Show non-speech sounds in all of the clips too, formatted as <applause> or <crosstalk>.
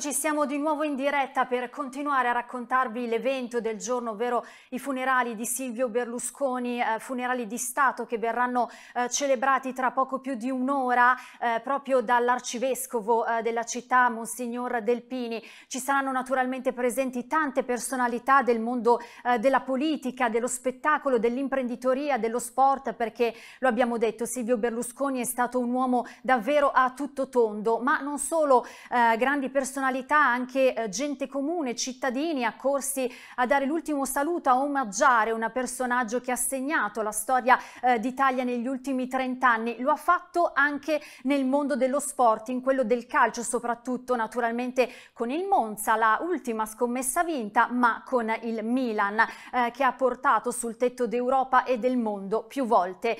Eccoci, siamo di nuovo in diretta per continuare a raccontarvi l'evento del giorno, ovvero i funerali di Silvio Berlusconi, eh, funerali di Stato che verranno eh, celebrati tra poco più di un'ora eh, proprio dall'arcivescovo eh, della città, Monsignor Delpini. Ci saranno naturalmente presenti tante personalità del mondo eh, della politica, dello spettacolo, dell'imprenditoria, dello sport, perché lo abbiamo detto, Silvio Berlusconi è stato un uomo davvero a tutto tondo, ma non solo eh, grandi personalità, personalità, anche eh, gente comune, cittadini accorsi a dare l'ultimo saluto, a omaggiare un personaggio che ha segnato la storia eh, d'Italia negli ultimi 30 anni. Lo ha fatto anche nel mondo dello sport, in quello del calcio soprattutto, naturalmente con il Monza, la ultima scommessa vinta, ma con il Milan eh, che ha portato sul tetto d'Europa e del mondo più volte.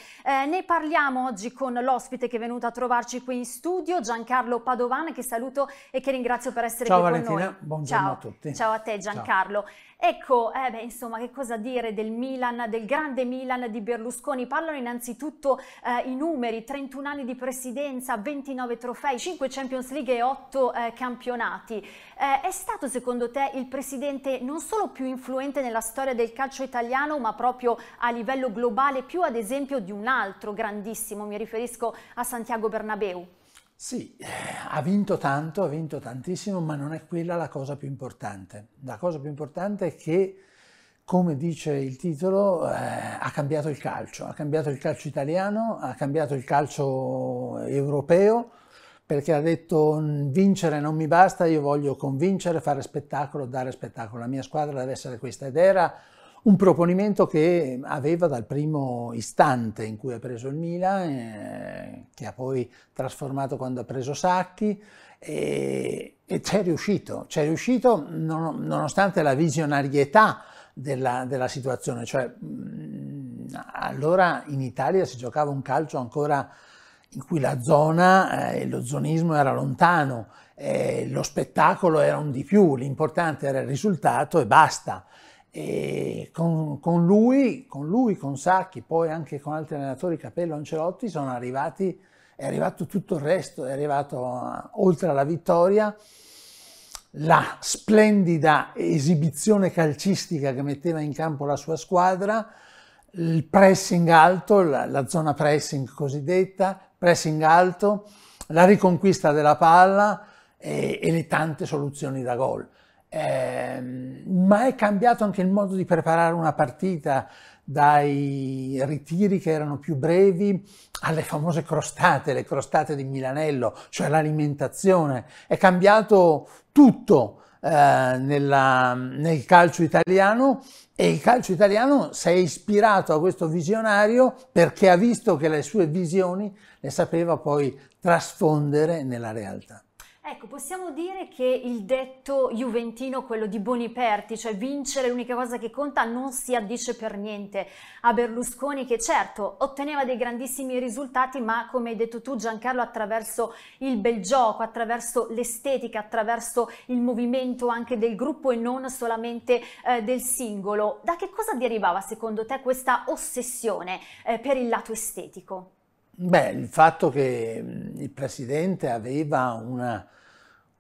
ne parliamo oggi con l'ospite che è venuto a trovarci qui in studio, Giancarlo Padovan, che saluto e che ringrazio per per essere Ciao qui Valentina, con noi. buongiorno Ciao. a tutti. Ciao a te Giancarlo. Ciao. Ecco, eh beh, insomma, che cosa dire del Milan, del grande Milan di Berlusconi? Parlano innanzitutto eh, i numeri, 31 anni di presidenza, 29 trofei, 5 Champions League e 8 eh, campionati. Eh, è stato secondo te il presidente non solo più influente nella storia del calcio italiano, ma proprio a livello globale, più ad esempio di un altro grandissimo, mi riferisco a Santiago Bernabeu? Sì, eh, ha vinto tanto, ha vinto tantissimo, ma non è quella la cosa più importante. La cosa più importante è che, come dice il titolo, eh, ha cambiato il calcio, ha cambiato il calcio italiano, ha cambiato il calcio europeo, perché ha detto vincere non mi basta, io voglio convincere, fare spettacolo, dare spettacolo. La mia squadra deve essere questa ed era un proponimento che aveva dal primo istante in cui ha preso il Milan, eh, che ha poi trasformato quando ha preso Sacchi, e, e c'è riuscito, c'è riuscito non, nonostante la visionarietà della, della situazione, cioè mh, mm, allora in Italia si giocava un calcio ancora in cui la zona eh, e eh, lo zonismo era lontano, eh, lo spettacolo era un di più, l'importante era il risultato e basta e con, con, lui, con, lui, con Sacchi, poi anche con altri allenatori, Capello, Ancelotti, sono arrivati, è arrivato tutto il resto, è arrivato eh, oltre alla vittoria, la splendida esibizione calcistica che metteva in campo la sua squadra, il pressing alto, la, la zona pressing cosiddetta, pressing alto, la riconquista della palla e, eh, e le tante soluzioni da gol. Eh, ma è cambiato anche il modo di preparare una partita, dai ritiri che erano più brevi alle famose crostate, le crostate di Milanello, cioè l'alimentazione. È cambiato tutto eh, nella, nel calcio italiano e il calcio italiano si è ispirato a questo visionario perché ha visto che le sue visioni le sapeva poi trasfondere nella realtà. Ecco, possiamo dire che il detto juventino, quello di Boniperti, cioè vincere l'unica cosa che conta, non si addice per niente a Berlusconi che certo otteneva dei grandissimi risultati, ma come hai detto tu Giancarlo, attraverso il bel gioco, attraverso l'estetica, attraverso il movimento anche del gruppo e non solamente eh, del singolo. Da che cosa derivava secondo te questa ossessione eh, per il lato estetico? Beh, il fatto che mm, il presidente aveva una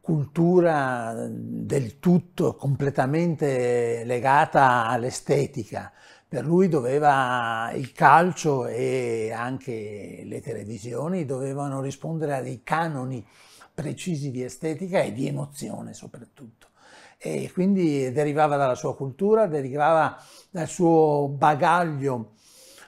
cultura del tutto completamente legata all'estetica. Per lui doveva il calcio e anche le televisioni dovevano rispondere a dei canoni precisi di estetica e di emozione soprattutto. E quindi derivava dalla sua cultura, derivava dal suo bagaglio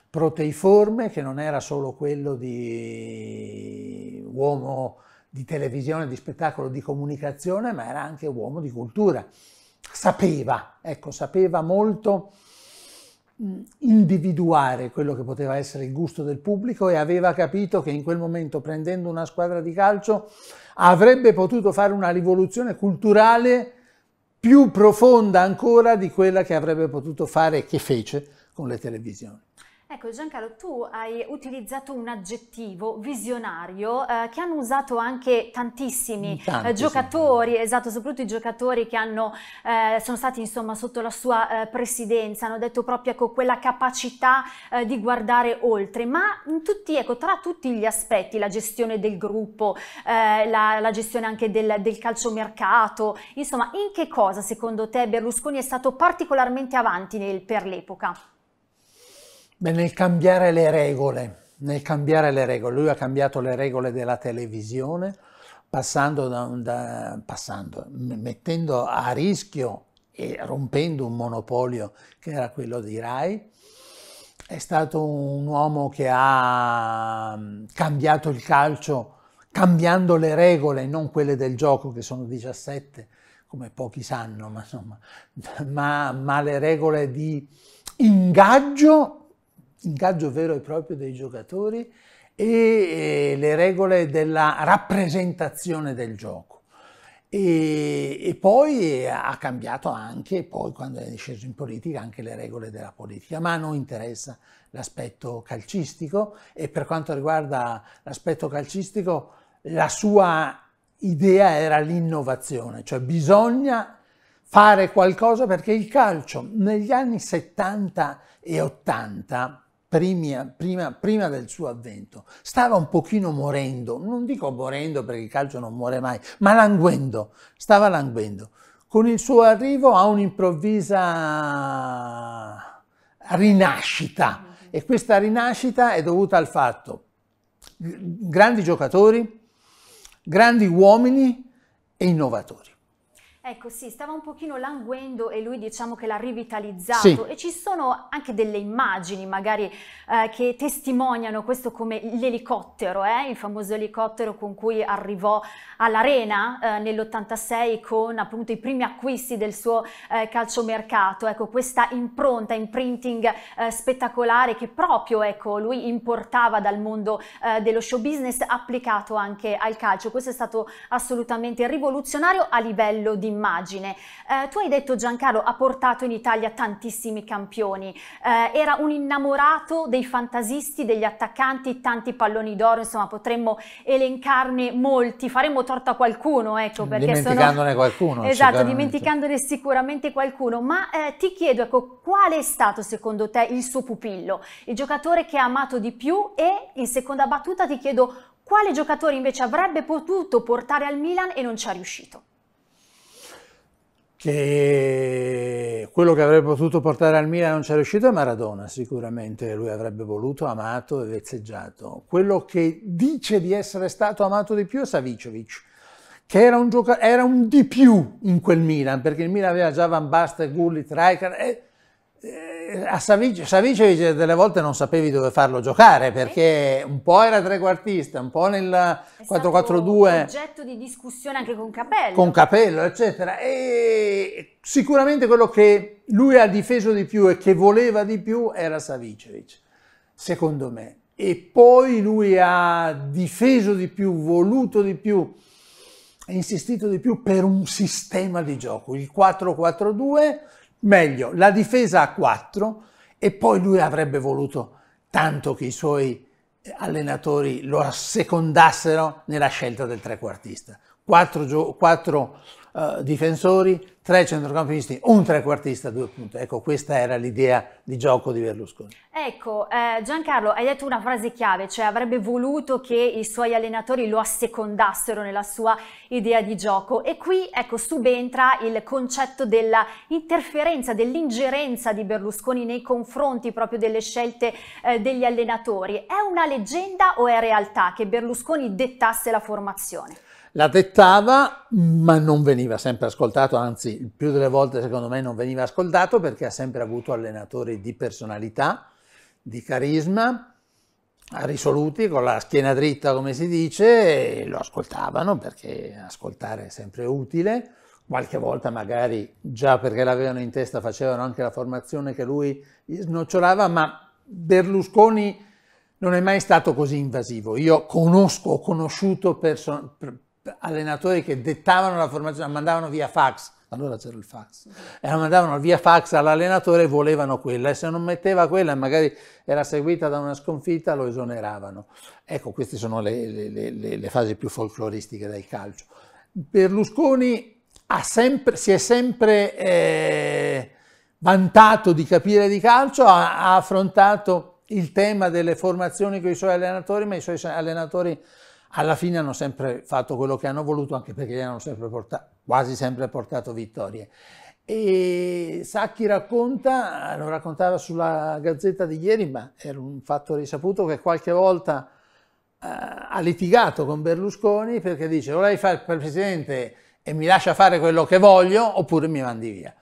proteiforme che non era solo quello di uomo di televisione, di spettacolo, di comunicazione, ma era anche uomo di cultura. Sapeva, ecco, sapeva molto individuare quello che poteva essere il gusto del pubblico e aveva capito che in quel momento prendendo una squadra di calcio avrebbe potuto fare una rivoluzione culturale più profonda ancora di quella che avrebbe potuto fare e che fece con le televisioni. Ecco Giancarlo, tu hai utilizzato un aggettivo visionario eh, che hanno usato anche tantissimi eh, Tanti, giocatori, sì. esatto, soprattutto i giocatori che hanno, eh, sono stati insomma sotto la sua eh, presidenza, hanno detto proprio ecco, quella capacità eh, di guardare oltre, ma tutti, ecco, tra tutti gli aspetti, la gestione del gruppo, eh, la, la, gestione anche del, del calciomercato, insomma in che cosa secondo te Berlusconi è stato particolarmente avanti nel, per l'epoca? Beh, nel cambiare le regole, nel cambiare le regole, lui ha cambiato le regole della televisione, passando, da, da, passando mettendo a rischio e rompendo un monopolio che era quello di Rai, è stato un uomo che ha cambiato il calcio cambiando le regole, non quelle del gioco che sono 17, come pochi sanno, ma, insomma, <laughs> ma, ma le regole di ingaggio ingaggio vero e proprio dei giocatori e le regole della rappresentazione del gioco. E, e, poi ha cambiato anche, poi quando è sceso in politica, anche le regole della politica, ma non interessa l'aspetto calcistico e per quanto riguarda l'aspetto calcistico la sua idea era l'innovazione, cioè bisogna fare qualcosa perché il calcio negli anni 70 e 80 prima, prima, prima, del suo avvento, stava un pochino morendo, non dico morendo perché il calcio non muore mai, ma languendo, stava languendo. Con il suo arrivo ha un'improvvisa rinascita e questa rinascita è dovuta al fatto grandi giocatori, grandi uomini e innovatori. Ecco sì, stava un pochino languendo e lui diciamo che l'ha rivitalizzato sì. e ci sono anche delle immagini magari eh, che testimoniano questo come l'elicottero, eh, il famoso elicottero con cui arrivò all'arena eh, nell'86 con appunto i primi acquisti del suo eh, calciomercato, ecco questa impronta, imprinting eh, spettacolare che proprio ecco, lui importava dal mondo eh, dello show business applicato anche al calcio, questo è stato assolutamente rivoluzionario a livello di immagine. Eh, tu hai detto Giancarlo ha portato in Italia tantissimi campioni, eh, era un innamorato dei fantasisti, degli attaccanti, tanti palloni d'oro, insomma potremmo elencarne molti, faremmo torto a qualcuno, ecco, perché dimenticandone sono... qualcuno. Esatto, dimenticandone sicuramente qualcuno, ma eh, ti chiedo, ecco, qual è stato secondo te il suo pupillo, il giocatore che ha amato di più e in seconda battuta ti chiedo quale giocatore invece avrebbe potuto portare al Milan e non ci ha riuscito? che quello che avrebbe potuto portare al Milan non c'è riuscito è Maradona, sicuramente lui avrebbe voluto, amato e vezzeggiato. Quello che dice di essere stato amato di più è Savicevic, che era un, gioca- era un di più in quel Milan, perché il Milan aveva già Van Basten, Gullit, Rijkaard, e, e eh, a Savic, Savicevic delle volte non sapevi dove farlo giocare perché un po' era trequartista, un po' nel 4-4-2 oggetto di discussione anche con Capello con Capello eccetera e sicuramente quello che lui ha difeso di più e che voleva di più era Savicevic secondo me e poi lui ha difeso di più, voluto di più insistito di più per un sistema di gioco il 4-4-2 meglio la difesa a 4 e poi lui avrebbe voluto tanto che i suoi eh, allenatori lo assecondassero nella scelta del trequartista. Quattro, quattro eh, difensori, tre centrocampisti, un trequartista, due punti. Ecco, questa era l'idea di gioco di Berlusconi. Ecco, eh, Giancarlo, hai detto una frase chiave, cioè avrebbe voluto che i suoi allenatori lo assecondassero nella sua idea di gioco e qui, ecco, subentra il concetto dell'interferenza, dell'ingerenza di Berlusconi nei confronti proprio delle scelte eh, degli allenatori. È una leggenda o è realtà che Berlusconi dettasse la formazione? la dettava, ma non veniva sempre ascoltato, anzi, il più delle volte secondo me non veniva ascoltato perché ha sempre avuto allenatori di personalità, di carisma, risoluti, con la schiena dritta come si dice, e lo ascoltavano perché ascoltare è sempre utile. Qualche volta magari già perché l'avevano in testa facevano anche la formazione che lui snocciolava, ma Berlusconi non è mai stato così invasivo. Io conosco, ho conosciuto persone allenatori che dettavano la formazione, la mandavano via fax, allora c'era il fax, e la mandavano via fax all'allenatore e volevano quella, e se non metteva quella magari era seguita da una sconfitta lo esoneravano. Ecco, queste sono le, le, le, le fasi più folcloristiche del calcio. Berlusconi sempre, si è sempre eh, vantato di capire di calcio, ha, ha affrontato il tema delle formazioni con i suoi allenatori, ma i suoi allenatori alla fine hanno sempre fatto quello che hanno voluto, anche perché gli hanno sempre portato, quasi sempre portato vittorie. E Sacchi racconta, lo raccontava sulla Gazzetta di ieri, ma era un fatto risaputo, che qualche volta eh, ha litigato con Berlusconi perché dice o lei fa il presidente e mi lascia fare quello che voglio oppure mi mandi via.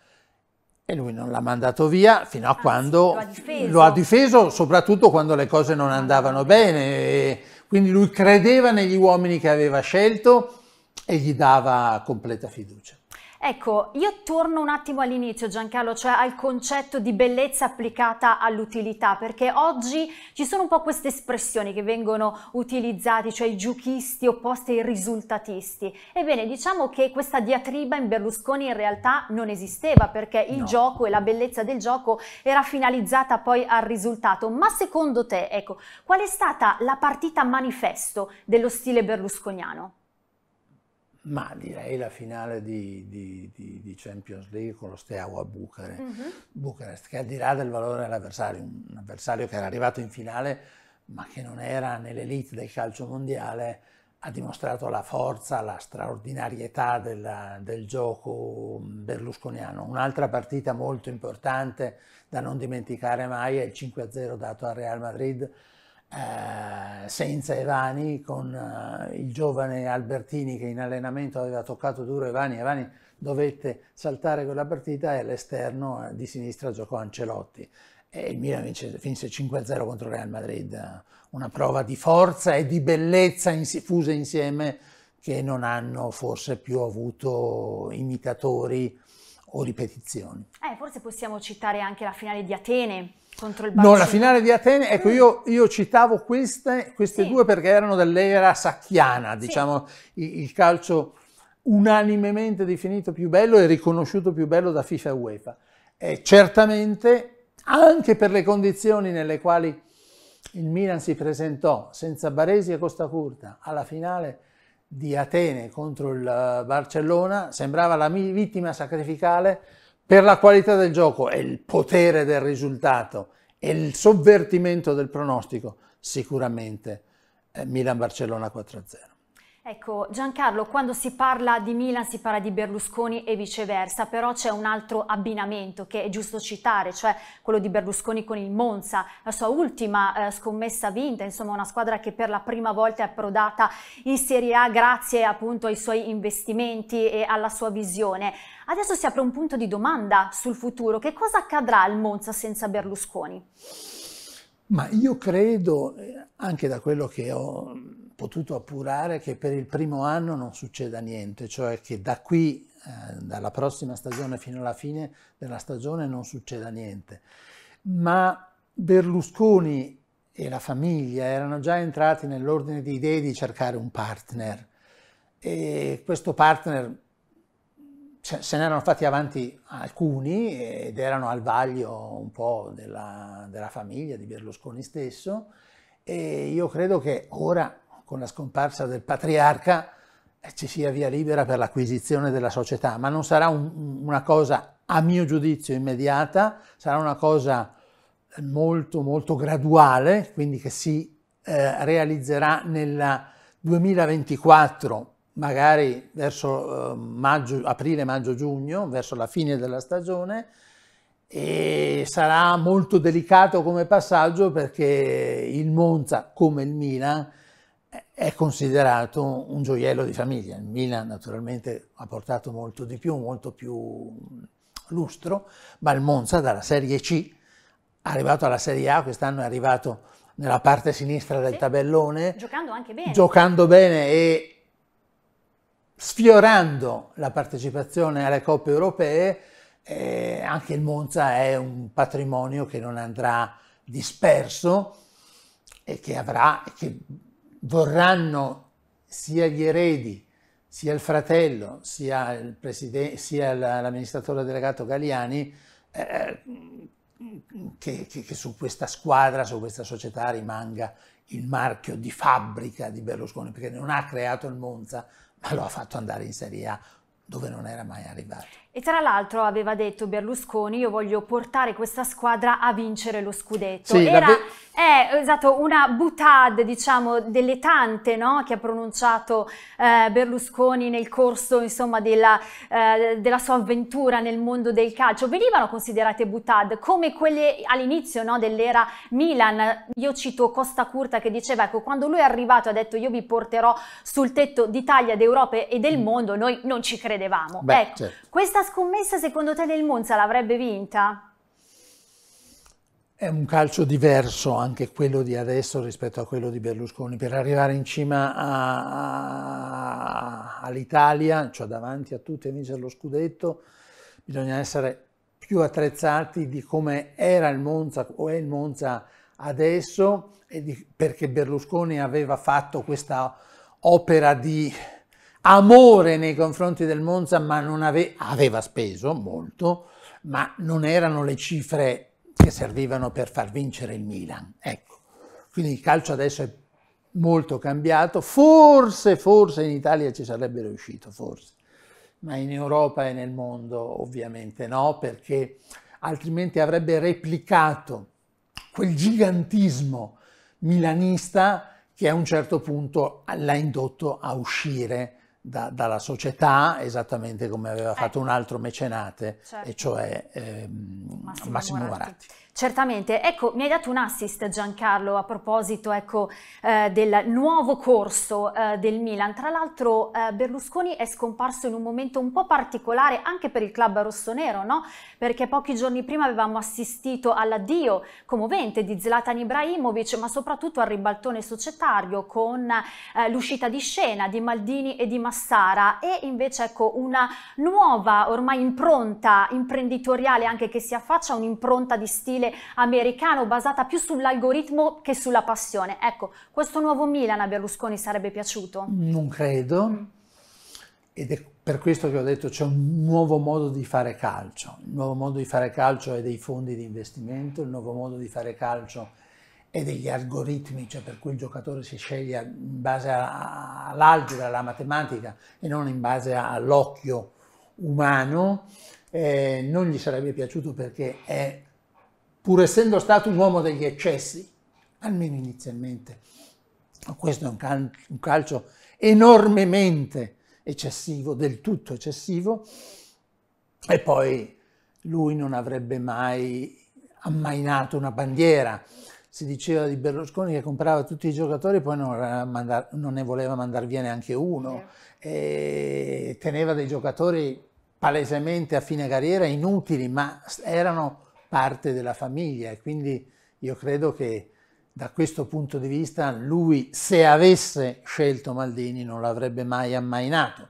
E lui non l'ha mandato via fino a Anzi, quando lo ha, lo ha, difeso. soprattutto quando le cose non ah, andavano bene. E, quindi lui credeva negli uomini che aveva scelto e gli dava completa fiducia. Ecco, io torno un attimo all'inizio Giancarlo, cioè al concetto di bellezza applicata all'utilità, perché oggi ci sono un po' queste espressioni che vengono utilizzate, cioè i giochisti opposti ai risultatisti. Ebbene, diciamo che questa diatriba in Berlusconi in realtà non esisteva, perché il no. gioco e la bellezza del gioco era finalizzata poi al risultato. Ma secondo te, ecco, qual è stata la partita manifesto dello stile berlusconiano? ma direi la finale di, di, di, di Champions League con lo Steaua Bucare, mm -hmm. Bucarest, mhm. che al di là del valore dell'avversario, un avversario che era arrivato in finale ma che non era nell'elite del calcio mondiale, ha dimostrato la forza, la straordinarietà della, del gioco berlusconiano. Un'altra partita molto importante da non dimenticare mai è il 5-0 dato al Real Madrid eh, senza Evani, con eh, il giovane Albertini che in allenamento aveva toccato duro Evani, Evani dovette saltare quella partita e all'esterno eh, di sinistra giocò Ancelotti e il Milan vinse, vinse 5-0 contro Real Madrid, una prova di forza e di bellezza ins- fuse insieme che non hanno forse più avuto imitatori o ripetizioni. Eh, forse possiamo citare anche la finale di Atene contro il Barcellona. No, la finale di Atene, mm. ecco, io, mm. io, citavo queste, queste sì. due perché erano dell'era sacchiana, diciamo, sì. il, il, calcio unanimemente definito più bello e riconosciuto più bello da FIFA e UEFA. E certamente anche per le condizioni nelle quali il Milan si presentò senza Baresi e Costa Curta alla finale di Atene contro il eh, Barcellona, sembrava la vittima sacrificale per la qualità del gioco e il potere del risultato e il sovvertimento del pronostico, sicuramente eh, Milan-Barcellona 4-0. Ecco, Giancarlo, quando si parla di Milan si parla di Berlusconi e viceversa, però c'è un altro abbinamento che è giusto citare, cioè quello di Berlusconi con il Monza, la sua ultima eh, scommessa vinta, insomma una squadra che per la prima volta è approdata in Serie A grazie appunto ai suoi investimenti e alla sua visione. Adesso si apre un punto di domanda sul futuro, che cosa accadrà al Monza senza Berlusconi? Ma io credo, eh, anche da quello che ho potuto appurare che per il primo anno non succeda niente, cioè che da qui, eh, dalla prossima stagione fino alla fine della stagione non succeda niente. Ma Berlusconi e la famiglia erano già entrati nell'ordine di idee di cercare un partner e questo partner se ne erano fatti avanti alcuni ed erano al vaglio un po' della, della famiglia di Berlusconi stesso e io credo che ora con la scomparsa del patriarca eh, ci sia via libera per l'acquisizione della società, ma non sarà un, una cosa a mio giudizio immediata, sarà una cosa eh, molto molto graduale, quindi che si eh, realizzerà nel 2024, magari verso eh, maggio, aprile, maggio, giugno, verso la fine della stagione e sarà molto delicato come passaggio perché il Monza, come il Milan, è considerato un gioiello di famiglia. Il Milan naturalmente ha portato molto di più, molto più mm, lustro, ma il Monza dalla Serie C, arrivato alla Serie A, quest'anno è arrivato nella parte sinistra del sì, tabellone, giocando anche bene. Giocando bene e sfiorando la partecipazione alle coppe europee, eh, anche il Monza è un patrimonio che non andrà disperso e che avrà, che vorranno sia gli eredi, sia il fratello, sia, il sia l'amministratore delegato Galiani, eh, che, che, che, su questa squadra, su questa società rimanga il marchio di fabbrica di Berlusconi, perché non ha creato il Monza, ma lo ha fatto andare in Serie A dove non era mai arrivato. E tra l'altro aveva detto Berlusconi, io voglio portare questa squadra a vincere lo scudetto. Sì, era, è esatto, una butade, diciamo, delle tante no? che ha pronunciato eh, Berlusconi nel corso insomma, della, eh, della, sua avventura nel mondo del calcio. Venivano considerate butade come quelle all'inizio no? dell'era Milan. Io cito Costa Curta che diceva, ecco, quando lui è arrivato ha detto io vi porterò sul tetto d'Italia, d'Europa e del mm. mondo, noi non ci crediamo vedevamo. Beh, ecco, certo. questa scommessa secondo te del Monza l'avrebbe vinta? È un calcio diverso anche quello di adesso rispetto a quello di Berlusconi. Per arrivare in cima all'Italia, cioè davanti a tutti e vincere lo scudetto, bisogna essere più attrezzati di come era il Monza o è il Monza adesso, di, perché Berlusconi aveva fatto questa opera di amore nei confronti del Monza, ma non ave aveva speso molto, ma non erano le cifre che servivano per far vincere il Milan. Ecco. Quindi il calcio adesso è molto cambiato, forse, forse in Italia ci sarebbe riuscito, forse, ma in Europa e nel mondo ovviamente no, perché altrimenti avrebbe replicato quel gigantismo milanista che a un certo punto l'ha indotto a uscire da, dalla società, esattamente come aveva eh. fatto un altro mecenate, certo. e cioè ehm, Massimo, Massimo Moratti. Certamente, ecco, mi hai dato un assist Giancarlo a proposito ecco, eh, del nuovo corso eh, del Milan. Tra l'altro eh, Berlusconi è scomparso in un momento un po' particolare anche per il club rossonero, no? Perché pochi giorni prima avevamo assistito all'addio commovente di Zlatan Ibrahimovic, ma soprattutto al ribaltone societario con eh, l'uscita di scena di Maldini e di Massara e invece ecco una nuova ormai impronta imprenditoriale anche che si affaccia, a un'impronta di stile stile americano, basata più sull'algoritmo che sulla passione. Ecco, questo nuovo Milan a Berlusconi sarebbe piaciuto? Non credo, ed è per questo che ho detto c'è un nuovo modo di fare calcio. Il nuovo modo di fare calcio è dei fondi di investimento, il nuovo modo di fare calcio è degli algoritmi, cioè per cui il giocatore si sceglie in base all'algebra, alla matematica e non in base all'occhio umano. Eh, non gli sarebbe piaciuto perché è pur essendo stato un uomo degli eccessi, almeno inizialmente. Questo è un, cal un calcio enormemente eccessivo, del tutto eccessivo, e poi lui non avrebbe mai ammainato una bandiera. Si diceva di Berlusconi che comprava tutti i giocatori e poi non, non, ne voleva mandar via neanche uno. E teneva dei giocatori palesemente a fine carriera inutili, ma erano parte della famiglia e quindi io credo che da questo punto di vista lui se avesse scelto Maldini non l'avrebbe mai ammainato.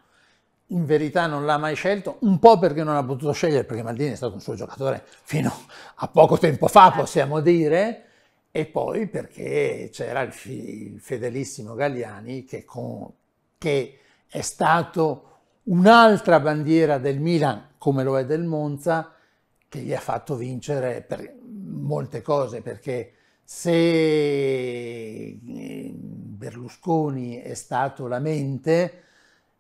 In verità non l'ha mai scelto, un po' perché non ha potuto scegliere, perché Maldini è stato un suo giocatore fino a poco tempo fa, certo. possiamo dire, e poi perché c'era il, il, fedelissimo Galliani che, con, che è stato un'altra bandiera del Milan, come lo è del Monza, che gli ha fatto vincere per molte cose, perché se eh, Berlusconi è stato la mente,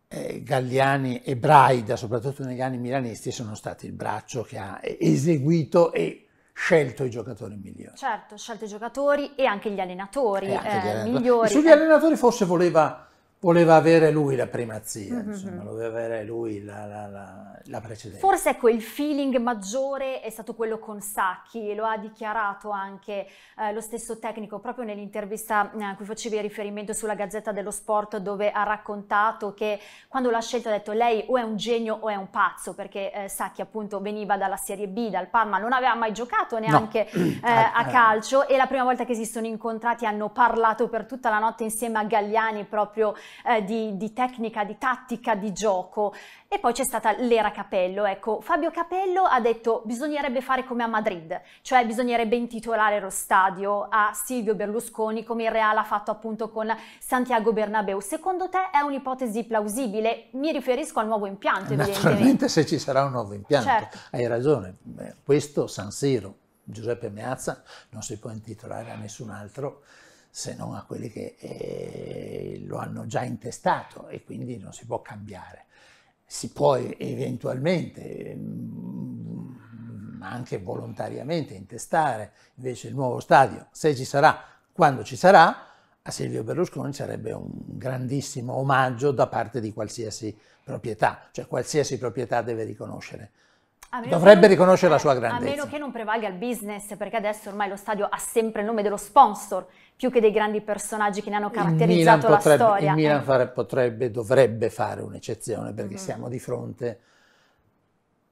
eh, Galliani e Braida, soprattutto negli anni milanisti, sono stati il braccio che ha eseguito e scelto i giocatori migliori. Certo, scelto i giocatori e anche gli allenatori, anche gli eh, allenatori. Eh, migliori. E sugli allenatori forse voleva Voleva avere lui la primazia, mm-hmm. insomma, voleva avere lui la, la, la, la, precedenza. Forse ecco, il feeling maggiore è stato quello con Sacchi lo ha dichiarato anche eh, lo stesso tecnico proprio nell'intervista eh, a cui facevi riferimento sulla Gazzetta dello Sport dove ha raccontato che quando l'ha scelto ha detto lei o è un genio o è un pazzo perché eh, Sacchi appunto veniva dalla Serie B, dal Parma, non aveva mai giocato neanche no. <clears throat> eh, a ah, ah. calcio e la prima volta che si sono incontrati hanno parlato per tutta la notte insieme a Gagliani proprio eh, di, di, tecnica, di tattica, di gioco. E poi c'è stata l'era Capello. Ecco, Fabio Capello ha detto bisognerebbe fare come a Madrid, cioè bisognerebbe intitolare lo stadio a Silvio Berlusconi come il Real ha fatto appunto con Santiago Bernabeu. Secondo te è un'ipotesi plausibile? Mi riferisco al nuovo impianto, Naturalmente se ci sarà un nuovo impianto. Certo. Hai ragione, questo San Siro, Giuseppe Meazza, non si può intitolare a nessun altro se non a quelli che eh, lo hanno già intestato e quindi non si può cambiare. Si può eventualmente, mm, ma anche volontariamente, intestare invece il nuovo stadio, se ci sarà, quando ci sarà, a Silvio Berlusconi sarebbe un grandissimo omaggio da parte di qualsiasi proprietà, cioè qualsiasi proprietà deve riconoscere Dovrebbe non, riconoscere la eh, sua grandezza. A meno che non prevalga il business, perché adesso ormai lo stadio ha sempre il nome dello sponsor, più che dei grandi personaggi che ne hanno caratterizzato potrebbe, la storia. Il Milan eh. fare, potrebbe, dovrebbe fare un'eccezione, perché mm siamo di fronte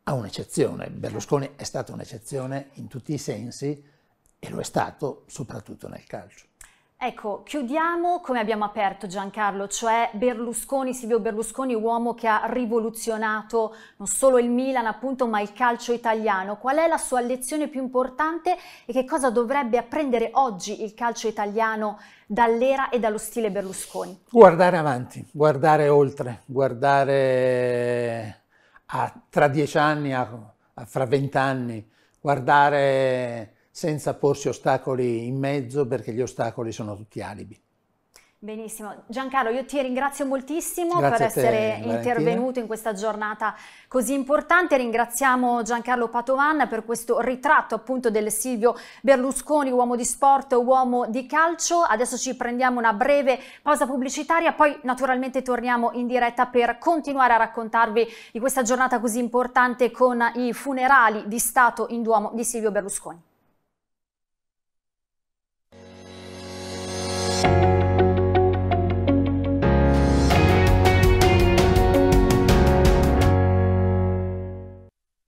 a un'eccezione. Berlusconi è stata un'eccezione in tutti i sensi e lo è stato soprattutto nel calcio. Ecco, chiudiamo come abbiamo aperto Giancarlo, cioè Berlusconi, Silvio Berlusconi, uomo che ha rivoluzionato non solo il Milan appunto, ma il calcio italiano. Qual è la sua lezione più importante e che cosa dovrebbe apprendere oggi il calcio italiano dall'era e dallo stile Berlusconi? Guardare avanti, guardare oltre, guardare a, tra dieci anni, a, a fra vent'anni, guardare senza porsi ostacoli in mezzo perché gli ostacoli sono tutti alibi. Benissimo. Giancarlo, io ti ringrazio moltissimo Grazie per essere Valentina. intervenuto in questa giornata così importante. Ringraziamo Giancarlo Padovan per questo ritratto appunto del Silvio Berlusconi, uomo di sport, uomo di calcio. Adesso ci prendiamo una breve pausa pubblicitaria, poi naturalmente torniamo in diretta per continuare a raccontarvi di questa giornata così importante con i funerali di Stato in Duomo di Silvio Berlusconi.